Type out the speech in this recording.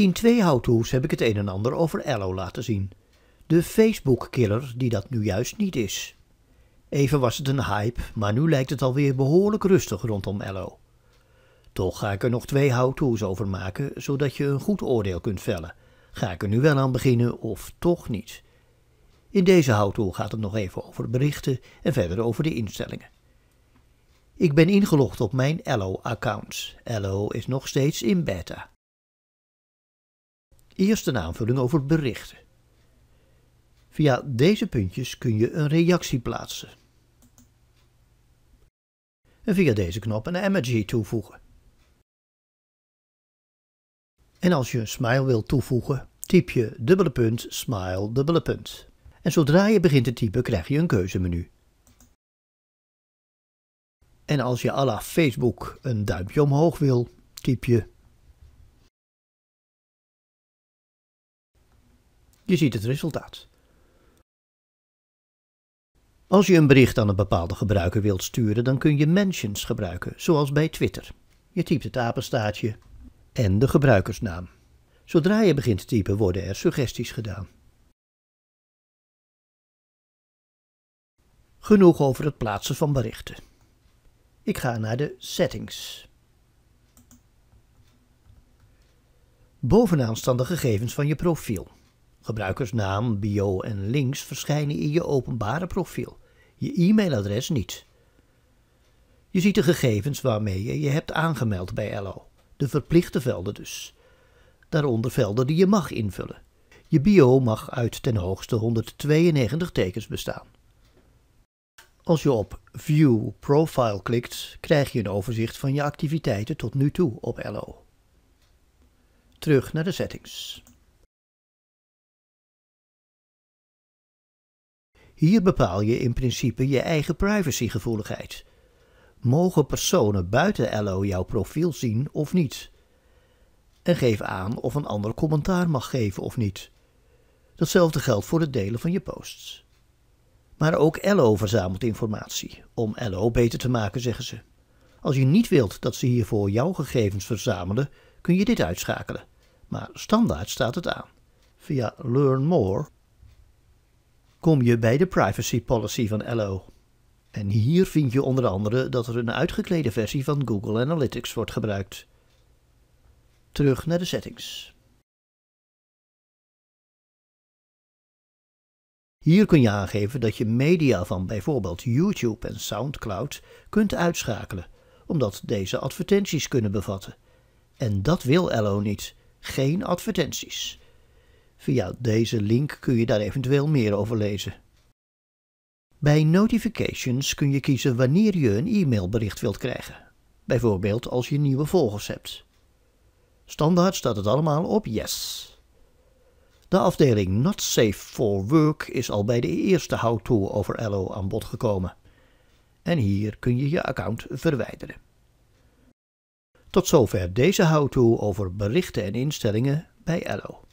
In twee how-to's heb ik het een en ander over Allo laten zien. De Facebook-killer die dat nu juist niet is. Even was het een hype, maar nu lijkt het alweer behoorlijk rustig rondom Allo. Toch ga ik er nog twee how-to's over maken, zodat je een goed oordeel kunt vellen. Ga ik er nu wel aan beginnen of toch niet? In deze how-to gaat het nog even over berichten en verder over de instellingen. Ik ben ingelogd op mijn allo account Allo is nog steeds in beta. Eerst een aanvulling over berichten. Via deze puntjes kun je een reactie plaatsen. En via deze knop een emoji toevoegen. En als je een smile wilt toevoegen, typ je dubbele punt, smile, dubbele punt. En zodra je begint te typen krijg je een keuzemenu. En als je à la Facebook een duimpje omhoog wil, typ je Je ziet het resultaat. Als je een bericht aan een bepaalde gebruiker wilt sturen, dan kun je mentions gebruiken, zoals bij Twitter. Je typt het apenstaartje en de gebruikersnaam. Zodra je begint te typen worden er suggesties gedaan. Genoeg over het plaatsen van berichten. Ik ga naar de settings. Bovenaan staan de gegevens van je profiel. Gebruikersnaam, bio en links verschijnen in je openbare profiel, je e-mailadres niet. Je ziet de gegevens waarmee je je hebt aangemeld bij LO, de verplichte velden dus. Daaronder velden die je mag invullen. Je bio mag uit ten hoogste 192 tekens bestaan. Als je op View Profile klikt, krijg je een overzicht van je activiteiten tot nu toe op LO. Terug naar de settings. Hier bepaal je in principe je eigen privacygevoeligheid. Mogen personen buiten LO jouw profiel zien of niet? En geef aan of een ander commentaar mag geven of niet. Datzelfde geldt voor het delen van je posts. Maar ook LO verzamelt informatie, om LO beter te maken, zeggen ze. Als je niet wilt dat ze hiervoor jouw gegevens verzamelen, kun je dit uitschakelen. Maar standaard staat het aan. Via Learn More kom je bij de privacy policy van Allo. En hier vind je onder andere dat er een uitgeklede versie van Google Analytics wordt gebruikt. Terug naar de settings. Hier kun je aangeven dat je media van bijvoorbeeld YouTube en SoundCloud kunt uitschakelen, omdat deze advertenties kunnen bevatten. En dat wil Allo niet, geen advertenties. Via deze link kun je daar eventueel meer over lezen. Bij notifications kun je kiezen wanneer je een e-mailbericht wilt krijgen. Bijvoorbeeld als je nieuwe volgers hebt. Standaard staat het allemaal op yes. De afdeling Not Safe for Work is al bij de eerste how-to over Allo aan bod gekomen. En hier kun je je account verwijderen. Tot zover deze how-to over berichten en instellingen bij Allo.